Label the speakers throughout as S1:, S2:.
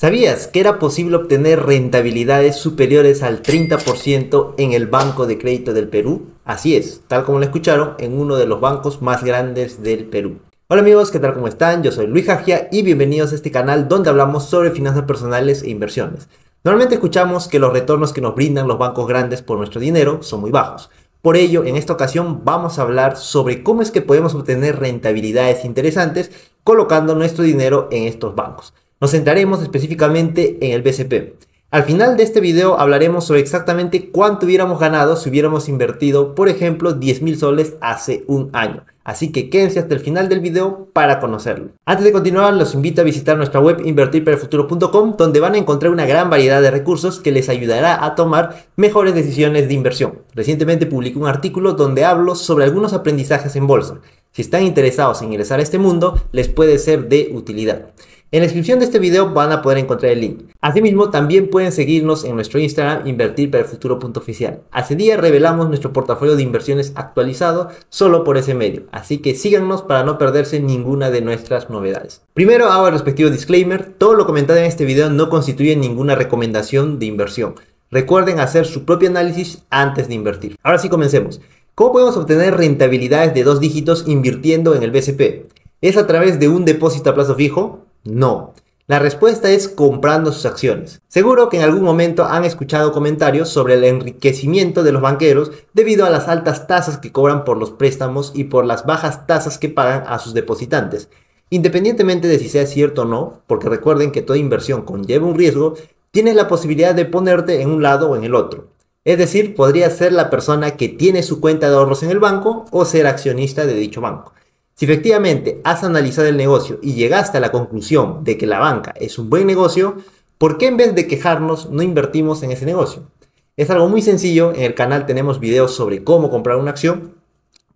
S1: ¿Sabías que era posible obtener rentabilidades superiores al 30% en el Banco de Crédito del Perú? Así es, tal como lo escucharon, en uno de los bancos más grandes del Perú. Hola amigos, ¿qué tal? ¿Cómo están? Yo soy Luis Jagia y bienvenidos a este canal donde hablamos sobre finanzas personales e inversiones. Normalmente escuchamos que los retornos que nos brindan los bancos grandes por nuestro dinero son muy bajos. Por ello, en esta ocasión vamos a hablar sobre cómo es que podemos obtener rentabilidades interesantes colocando nuestro dinero en estos bancos. Nos centraremos específicamente en el BCP. Al final de este video hablaremos sobre exactamente cuánto hubiéramos ganado si hubiéramos invertido, por ejemplo, 10.000 mil soles hace un año. Así que quédense hasta el final del video para conocerlo. Antes de continuar, los invito a visitar nuestra web invertirperfuturo.com donde van a encontrar una gran variedad de recursos que les ayudará a tomar mejores decisiones de inversión. Recientemente publiqué un artículo donde hablo sobre algunos aprendizajes en bolsa. Si están interesados en ingresar a este mundo, les puede ser de utilidad. En la descripción de este video van a poder encontrar el link. Asimismo, también pueden seguirnos en nuestro Instagram invertirparaelfuturo.oficial. Hace día revelamos nuestro portafolio de inversiones actualizado solo por ese medio, así que síganos para no perderse ninguna de nuestras novedades. Primero hago el respectivo disclaimer, todo lo comentado en este video no constituye ninguna recomendación de inversión. Recuerden hacer su propio análisis antes de invertir. Ahora sí comencemos. ¿Cómo podemos obtener rentabilidades de dos dígitos invirtiendo en el BCP? Es a través de un depósito a plazo fijo, no. La respuesta es comprando sus acciones. Seguro que en algún momento han escuchado comentarios sobre el enriquecimiento de los banqueros debido a las altas tasas que cobran por los préstamos y por las bajas tasas que pagan a sus depositantes. Independientemente de si sea cierto o no, porque recuerden que toda inversión conlleva un riesgo, tienes la posibilidad de ponerte en un lado o en el otro. Es decir, podría ser la persona que tiene su cuenta de ahorros en el banco o ser accionista de dicho banco. Si efectivamente has analizado el negocio y llegaste a la conclusión de que la banca es un buen negocio, ¿por qué en vez de quejarnos no invertimos en ese negocio? Es algo muy sencillo, en el canal tenemos videos sobre cómo comprar una acción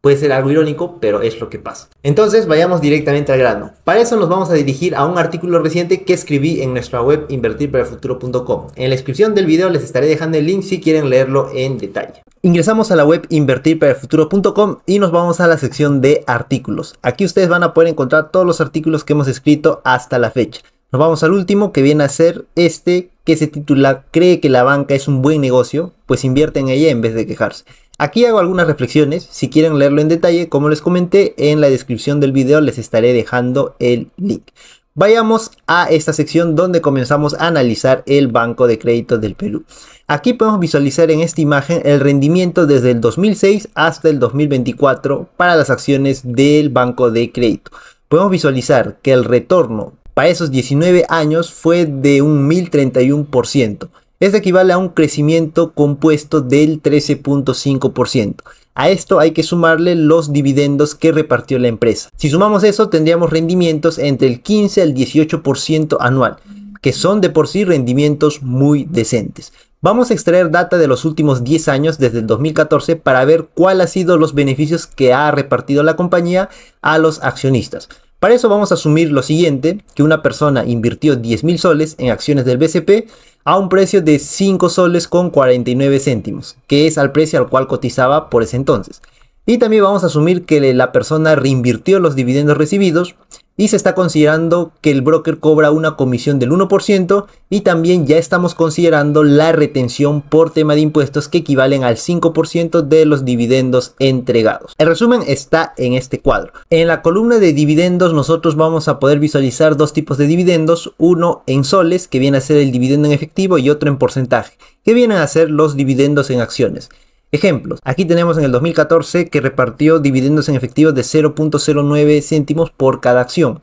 S1: Puede ser algo irónico, pero es lo que pasa. Entonces vayamos directamente al grano. Para eso nos vamos a dirigir a un artículo reciente que escribí en nuestra web invertirparafuturo.com. En la descripción del video les estaré dejando el link si quieren leerlo en detalle. Ingresamos a la web invertirparafuturo.com y nos vamos a la sección de artículos. Aquí ustedes van a poder encontrar todos los artículos que hemos escrito hasta la fecha. Nos vamos al último que viene a ser este que se titula ¿Cree que la banca es un buen negocio? Pues invierte en ella en vez de quejarse. Aquí hago algunas reflexiones, si quieren leerlo en detalle, como les comenté en la descripción del video les estaré dejando el link. Vayamos a esta sección donde comenzamos a analizar el Banco de crédito del Perú. Aquí podemos visualizar en esta imagen el rendimiento desde el 2006 hasta el 2024 para las acciones del Banco de Crédito. Podemos visualizar que el retorno para esos 19 años fue de un 1031%. Esto equivale a un crecimiento compuesto del 13.5%. A esto hay que sumarle los dividendos que repartió la empresa. Si sumamos eso, tendríamos rendimientos entre el 15 al 18% anual, que son de por sí rendimientos muy decentes. Vamos a extraer data de los últimos 10 años desde el 2014 para ver cuál ha sido los beneficios que ha repartido la compañía a los accionistas. Para eso vamos a asumir lo siguiente, que una persona invirtió 10.000 soles en acciones del BCP a un precio de 5 soles con 49 céntimos, que es al precio al cual cotizaba por ese entonces. Y también vamos a asumir que la persona reinvirtió los dividendos recibidos y se está considerando que el broker cobra una comisión del 1% y también ya estamos considerando la retención por tema de impuestos que equivalen al 5% de los dividendos entregados. El resumen está en este cuadro. En la columna de dividendos nosotros vamos a poder visualizar dos tipos de dividendos, uno en soles que viene a ser el dividendo en efectivo y otro en porcentaje que vienen a ser los dividendos en acciones. Ejemplos. Aquí tenemos en el 2014 que repartió dividendos en efectivo de 0.09 céntimos por cada acción.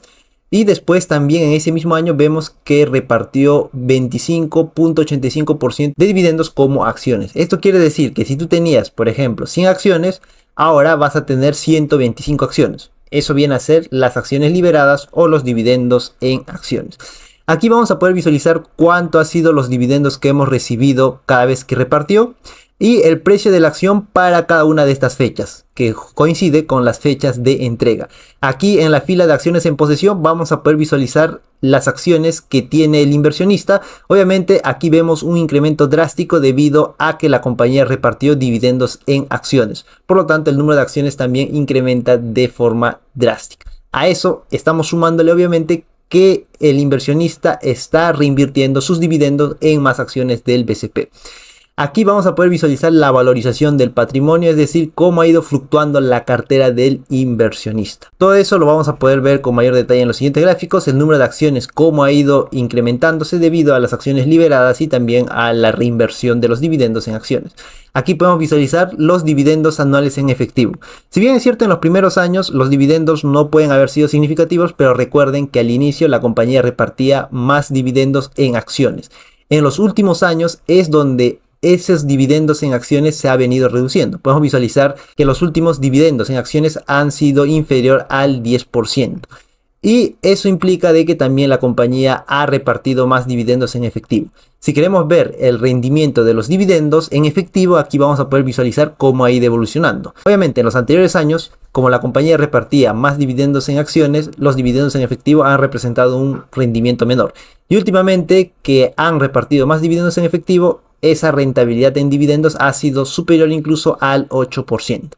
S1: Y después también en ese mismo año vemos que repartió 25.85% de dividendos como acciones. Esto quiere decir que si tú tenías, por ejemplo, 100 acciones, ahora vas a tener 125 acciones. Eso viene a ser las acciones liberadas o los dividendos en acciones. Aquí vamos a poder visualizar cuánto ha sido los dividendos que hemos recibido cada vez que repartió y el precio de la acción para cada una de estas fechas, que coincide con las fechas de entrega. Aquí en la fila de acciones en posesión vamos a poder visualizar las acciones que tiene el inversionista. Obviamente aquí vemos un incremento drástico debido a que la compañía repartió dividendos en acciones. Por lo tanto, el número de acciones también incrementa de forma drástica. A eso estamos sumándole obviamente que el inversionista está reinvirtiendo sus dividendos en más acciones del BCP. Aquí vamos a poder visualizar la valorización del patrimonio, es decir, cómo ha ido fluctuando la cartera del inversionista. Todo eso lo vamos a poder ver con mayor detalle en los siguientes gráficos, el número de acciones, cómo ha ido incrementándose debido a las acciones liberadas y también a la reinversión de los dividendos en acciones. Aquí podemos visualizar los dividendos anuales en efectivo. Si bien es cierto, en los primeros años los dividendos no pueden haber sido significativos, pero recuerden que al inicio la compañía repartía más dividendos en acciones. En los últimos años es donde esos dividendos en acciones se ha venido reduciendo. Podemos visualizar que los últimos dividendos en acciones han sido inferior al 10%. Y eso implica de que también la compañía ha repartido más dividendos en efectivo. Si queremos ver el rendimiento de los dividendos en efectivo, aquí vamos a poder visualizar cómo ha ido evolucionando. Obviamente en los anteriores años, como la compañía repartía más dividendos en acciones, los dividendos en efectivo han representado un rendimiento menor. Y últimamente que han repartido más dividendos en efectivo, esa rentabilidad en dividendos ha sido superior incluso al 8%.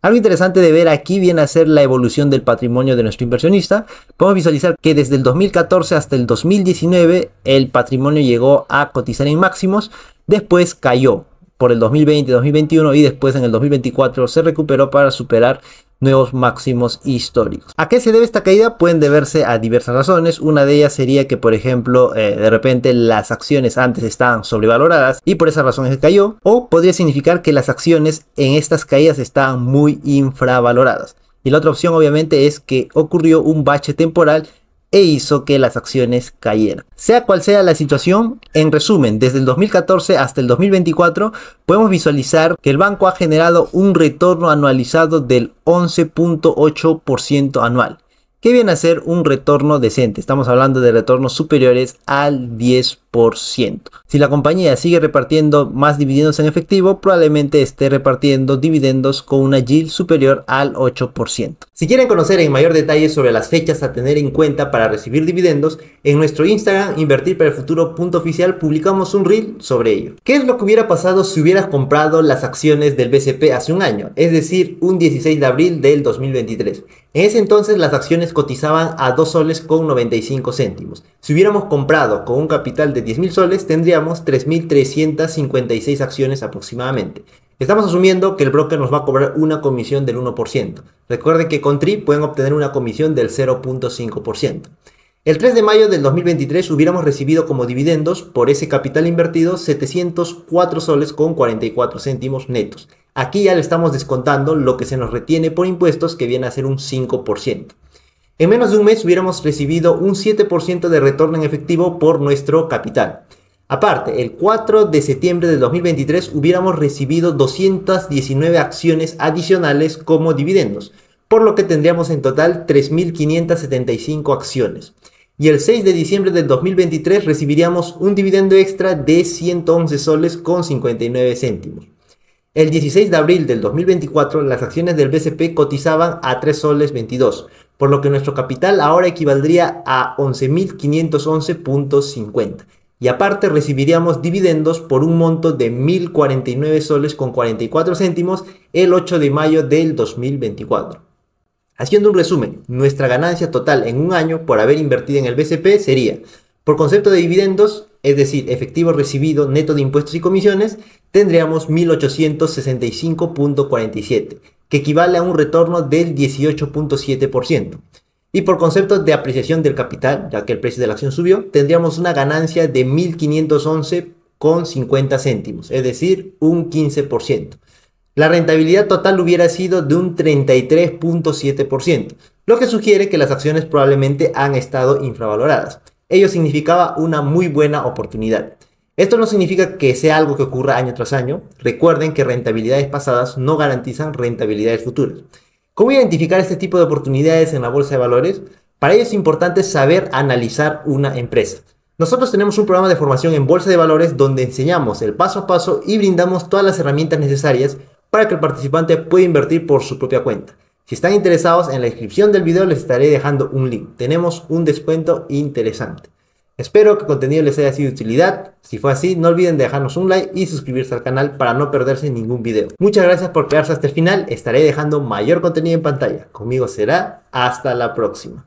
S1: Algo interesante de ver aquí viene a ser la evolución del patrimonio de nuestro inversionista. Podemos visualizar que desde el 2014 hasta el 2019 el patrimonio llegó a cotizar en máximos, después cayó, por el 2020-2021 y después en el 2024 se recuperó para superar nuevos máximos históricos. ¿A qué se debe esta caída? Pueden deberse a diversas razones. Una de ellas sería que, por ejemplo, eh, de repente las acciones antes estaban sobrevaloradas y por esa razón se cayó. O podría significar que las acciones en estas caídas estaban muy infravaloradas. Y la otra opción obviamente es que ocurrió un bache temporal e hizo que las acciones cayeran. Sea cual sea la situación, en resumen, desde el 2014 hasta el 2024 podemos visualizar que el banco ha generado un retorno anualizado del 11.8% anual, que viene a ser un retorno decente. Estamos hablando de retornos superiores al 10%. Si la compañía sigue repartiendo más dividendos en efectivo, probablemente esté repartiendo dividendos con una yield superior al 8%. Si quieren conocer en mayor detalle sobre las fechas a tener en cuenta para recibir dividendos, en nuestro Instagram invertirparaelfuturo.oficial publicamos un reel sobre ello. ¿Qué es lo que hubiera pasado si hubieras comprado las acciones del BCP hace un año, es decir, un 16 de abril del 2023? En ese entonces las acciones cotizaban a 2 soles con 95 céntimos. Si hubiéramos comprado con un capital de 10.000 soles tendríamos 3.356 acciones aproximadamente. Estamos asumiendo que el broker nos va a cobrar una comisión del 1%. Recuerden que con TRI pueden obtener una comisión del 0.5%. El 3 de mayo del 2023 hubiéramos recibido como dividendos por ese capital invertido 704 soles con 44 céntimos netos. Aquí ya le estamos descontando lo que se nos retiene por impuestos que viene a ser un 5%. En menos de un mes hubiéramos recibido un 7% de retorno en efectivo por nuestro capital. Aparte, el 4 de septiembre del 2023 hubiéramos recibido 219 acciones adicionales como dividendos, por lo que tendríamos en total 3.575 acciones. Y el 6 de diciembre del 2023 recibiríamos un dividendo extra de 111 soles con 59 céntimos. El 16 de abril del 2024 las acciones del BCP cotizaban a 3 soles 22, por lo que nuestro capital ahora equivaldría a 11.511.50 y aparte recibiríamos dividendos por un monto de 1.049 soles con 44 céntimos el 8 de mayo del 2024. Haciendo un resumen, nuestra ganancia total en un año por haber invertido en el BCP sería, por concepto de dividendos, es decir, efectivo recibido neto de impuestos y comisiones, tendríamos 1.865.47 que equivale a un retorno del 18.7%. Y por concepto de apreciación del capital, ya que el precio de la acción subió, tendríamos una ganancia de 1.511,50 céntimos, es decir, un 15%. La rentabilidad total hubiera sido de un 33.7%, lo que sugiere que las acciones probablemente han estado infravaloradas. Ello significaba una muy buena oportunidad. Esto no significa que sea algo que ocurra año tras año. Recuerden que rentabilidades pasadas no garantizan rentabilidades futuras. ¿Cómo identificar este tipo de oportunidades en la bolsa de valores? Para ello es importante saber analizar una empresa. Nosotros tenemos un programa de formación en Bolsa de Valores donde enseñamos el paso a paso y brindamos todas las herramientas necesarias para que el participante pueda invertir por su propia cuenta. Si están interesados, en la descripción del video les estaré dejando un link. Tenemos un descuento interesante. Espero que el contenido les haya sido de utilidad. Si fue así, no olviden dejarnos un like y suscribirse al canal para no perderse ningún video. Muchas gracias por quedarse hasta el final. Estaré dejando mayor contenido en pantalla. Conmigo será hasta la próxima.